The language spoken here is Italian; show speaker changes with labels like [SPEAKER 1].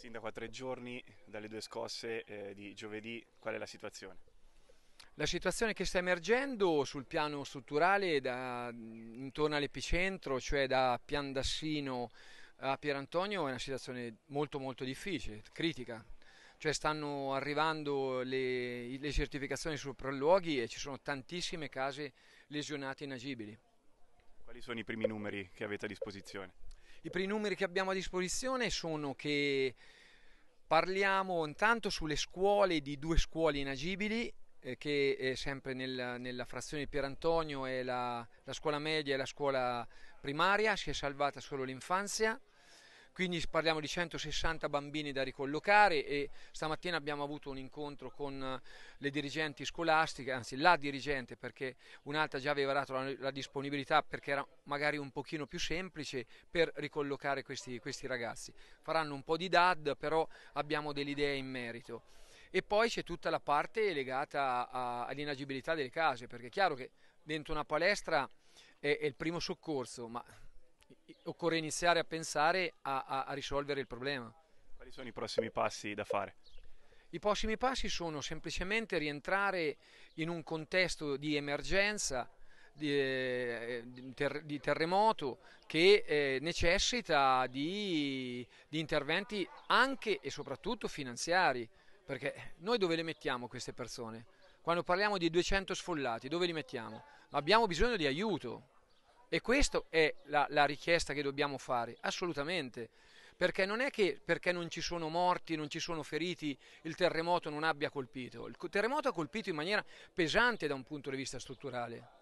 [SPEAKER 1] Sindaco, a tre giorni dalle due scosse eh, di giovedì, qual è la situazione?
[SPEAKER 2] La situazione che sta emergendo sul piano strutturale da, intorno all'epicentro, cioè da Piandassino a Pierantonio, è una situazione molto molto difficile, critica. Cioè stanno arrivando le, le certificazioni sui proluoghi e ci sono tantissime case lesionate
[SPEAKER 1] inagibili. Quali sono i primi numeri che avete a disposizione?
[SPEAKER 2] I primi numeri che abbiamo a disposizione sono che parliamo intanto sulle scuole di due scuole inagibili eh, che è sempre nel, nella frazione di Pierantonio è la, la scuola media e la scuola primaria, si è salvata solo l'infanzia quindi parliamo di 160 bambini da ricollocare e stamattina abbiamo avuto un incontro con eh, le dirigenti scolastiche, anzi la dirigente perché un'altra già aveva dato la, la disponibilità perché era magari un pochino più semplice per ricollocare questi, questi ragazzi. Faranno un po' di DAD però abbiamo delle idee in merito. E poi c'è tutta la parte legata all'inagibilità delle case perché è chiaro che dentro una palestra è, è il primo soccorso ma occorre iniziare a pensare a, a, a risolvere il problema. Quali sono i prossimi passi da fare? I prossimi passi sono semplicemente rientrare in un contesto di emergenza, di, eh, ter, di terremoto, che eh, necessita di, di, interventi anche e soprattutto finanziari. Perché noi dove le mettiamo queste persone? Quando parliamo di 200 sfollati, dove li mettiamo? Abbiamo bisogno di aiuto. E questa è la, la richiesta che dobbiamo fare, assolutamente perché non è che perché non ci sono morti, non ci sono feriti, il terremoto non abbia colpito. Il terremoto ha colpito in maniera pesante da un punto di vista strutturale.